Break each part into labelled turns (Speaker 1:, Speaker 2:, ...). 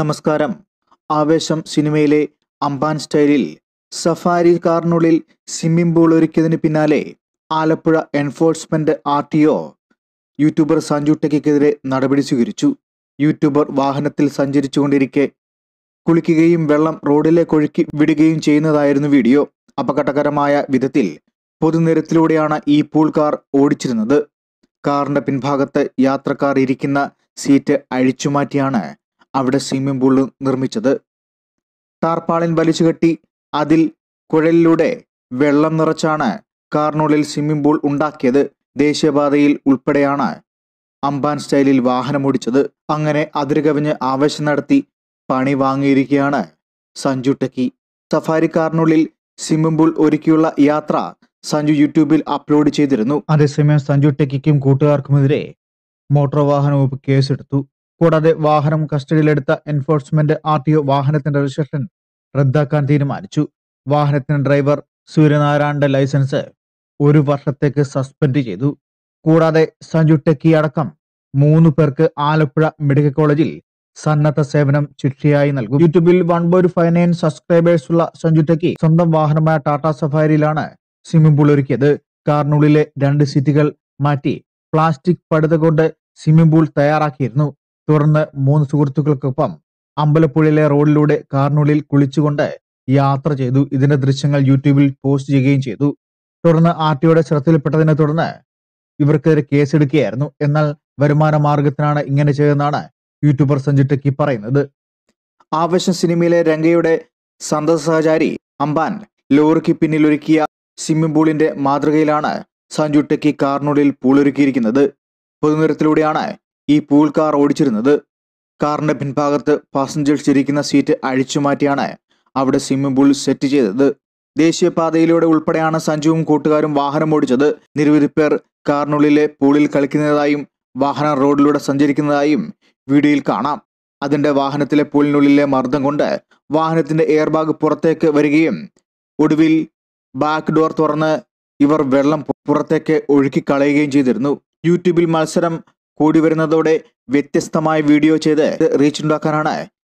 Speaker 1: നമസ്കാരം ആവേശം സിനിമയിലെ അംബാൻ സ്റ്റൈലിൽ സഫാരി കാറിനുള്ളിൽ സ്വിമ്മിംഗ് പൂൾ ഒരുക്കിയതിന് പിന്നാലെ Alappuzha enforcement R T O YouTuber Sanju ടെക്കെതിരെ നടപടി സ്വീകരിച്ചു യൂട്യൂബർ വാഹനത്തിൽ സഞ്ചരിച്ചുകൊണ്ടിരിക്കെ കുളിക്കുകയും വെള്ളം റോഡിലേക്ക് ഒഴുക്കി വിടുകയും ചെയ്യുന്നതായിരുന്നു വീഡിയോ അപകടകരമായ വിധത്തിൽ പൊതുനിരത്തിലൂടെയാണ് ഈ പൂൾ കാർ ഓടിച്ചിരുന്നത് കാറിന്റെ പിൻഭാഗത്ത് യാത്രക്കാർ ഇരിക്കുന്ന സീറ്റ് അഴിച്ചുമാറ്റിയാണ് അവിടെ സ്വിമ്മിംഗ് പൂൾ നിർമ്മിച്ചത് ടാർപ്പാളിൻ വലിച്ചുകെട്ടി അതിൽ കുഴലിലൂടെ വെള്ളം നിറച്ചാണ് കാറിനുള്ളിൽ സ്വിമ്മിംഗ് പൂൾ ഉണ്ടാക്കിയത് ദേശീയപാതയിൽ ഉൾപ്പെടെയാണ് അംബാൻ സ്റ്റൈലിൽ വാഹനം ഓടിച്ചത് അങ്ങനെ അതിരുകവിഞ്ഞ് ആവേശം നടത്തി പണി വാങ്ങിയിരിക്കുകയാണ് സഞ്ജു ടെക്കി സഫാരി കാറിനുള്ളിൽ സ്വിമ്മിംഗ് പൂൾ ഒരുക്കിയുള്ള യാത്ര സഞ്ജു യൂട്യൂബിൽ അപ്ലോഡ് ചെയ്തിരുന്നു അതേസമയം സഞ്ജു ടെക്കിക്കും കൂട്ടുകാർക്കുമെതിരെ മോട്ടോർ വാഹന വകുപ്പ് കേസെടുത്തു കൂടാതെ വാഹനം കസ്റ്റഡിയിലെടുത്ത എൻഫോഴ്സ്മെന്റ് ആർ ടി ഒ വാഹനത്തിന്റെ രജിസ്ട്രേഷൻ റദ്ദാക്കാൻ തീരുമാനിച്ചു വാഹനത്തിന് ഡ്രൈവർ സൂര്യനാരായണന്റെ ലൈസൻസ് ഒരു വർഷത്തേക്ക് സസ്പെൻഡ് ചെയ്തു കൂടാതെ സഞ്ജു ടെക്കി അടക്കം മൂന്ന് പേർക്ക് ആലപ്പുഴ മെഡിക്കൽ കോളേജിൽ സന്നദ്ധ സേവനം ശിക്ഷയായി നൽകും യൂട്യൂബിൽ one point five nine subscribers ഉള്ള സഞ്ജു ടെക്കി സ്വന്തം വാഹനമായ ടാറ്റ സഫാരിയിലാണ് സ്വിമ്മിംഗ് പൂൾ ഒരുക്കിയത് കാറിനുള്ളിലെ രണ്ട് സീറ്റുകൾ മാറ്റി പ്ലാസ്റ്റിക് പടുത കൊണ്ട് സ്വിമ്മിംഗ് പൂൾ തയ്യാറാക്കിയിരുന്നു തുടർന്ന് മൂന്ന് സുഹൃത്തുക്കൾക്കൊപ്പം അമ്പലപ്പുഴയിലെ റോഡിലൂടെ കാറിനുള്ളിൽ കുളിച്ചുകൊണ്ട് യാത്ര ചെയ്തു ഇതിന്റെ ദൃശ്യങ്ങൾ യൂട്യൂബിൽ പോസ്റ്റ് ചെയ്യുകയും ചെയ്തു തുടർന്ന് ആർ ടിഒയുടെ ശ്രദ്ധയിൽപ്പെട്ടതിനെ തുടർന്ന് ഇവർക്കെതിരെ കേസെടുക്കുകയായിരുന്നു എന്നാൽ വരുമാന മാർഗത്തിനാണ് ഇങ്ങനെ ചെയ്തതെന്നാണ് യൂട്യൂബർ സഞ്ജു ടെക്കി പറയുന്നത് ആവശ്യം സിനിമയിലെ രംഗയുടെ സന്തത സഹചാരി അമ്പാൻ ലോറിക്ക് പിന്നിൽ ഒരുക്കിയ സ്വിമ്മിംഗ് പൂളിന്റെ മാതൃകയിലാണ് സഞ്ജു ടെക്കി കാറിനുള്ളിൽ പൂളൊരുക്കിയിരിക്കുന്നത് പൊതുനിരത്തിലൂടെയാണ് ഈ പൂൾ കാർ ഓടിച്ചിരുന്നത് കാറിന്റെ പിൻഭാഗത്ത് പാസഞ്ചേഴ്സ് ഇരിക്കുന്ന സീറ്റ് അഴിച്ചുമാറ്റിയാണ് അവിടെ സ്വിമ്മിംഗ് പൂൾ സെറ്റ് ചെയ്തത് ദേശീയപാതയിലൂടെ ഉൾപ്പെടെയാണ് സഞ്ജുവും കൂട്ടുകാരും വാഹനം ഓടിച്ചത് നിരവധി പേർ കാറിനുള്ളിലെ പൂളിൽ കളിക്കുന്നതായും വാഹനം റോഡിലൂടെ സഞ്ചരിക്കുന്നതായും വീഡിയോയിൽ കാണാം അതിന്റെ വാഹനത്തിലെ പൂളിനുള്ളിലെ മർദ്ദം കൊണ്ട് വാഹനത്തിന്റെ എയർ ബാഗ് പുറത്തേക്ക് വരികയും ഒടുവിൽ ബാക്ക് ഡോർ തുറന്ന് ഇവർ വെള്ളം പുറത്തേക്ക് ഒഴുക്കി കളയുകയും ചെയ്തിരുന്നു യൂട്യൂബിൽ മത്സരം കൂടി വരുന്നതോടെ വ്യത്യസ്തമായ വീഡിയോ ചെയ്ത് റീച്ച് ഉണ്ടാക്കാനാണ്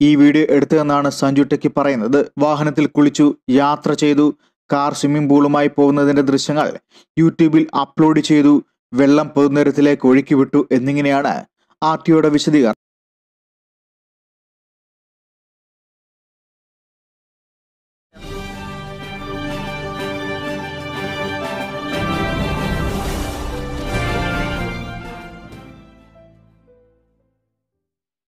Speaker 1: ഈ വീഡിയോ എടുത്തതെന്നാണ് സഞ്ജു ടെക്കി പറയുന്നത് വാഹനത്തിൽ കുളിച്ചു യാത്ര ചെയ്തു കാർ സ്വിമ്മിംഗ് പൂളുമായി പോകുന്നതിന്റെ ദൃശ്യങ്ങൾ യൂട്യൂബിൽ അപ്ലോഡ് ചെയ്തു വെള്ളം പൊതുനിരത്തിലേക്ക് ഒഴുക്കി വിട്ടു എന്നിങ്ങനെയാണ് ആർ ടിയുടെ വിശദീകരണം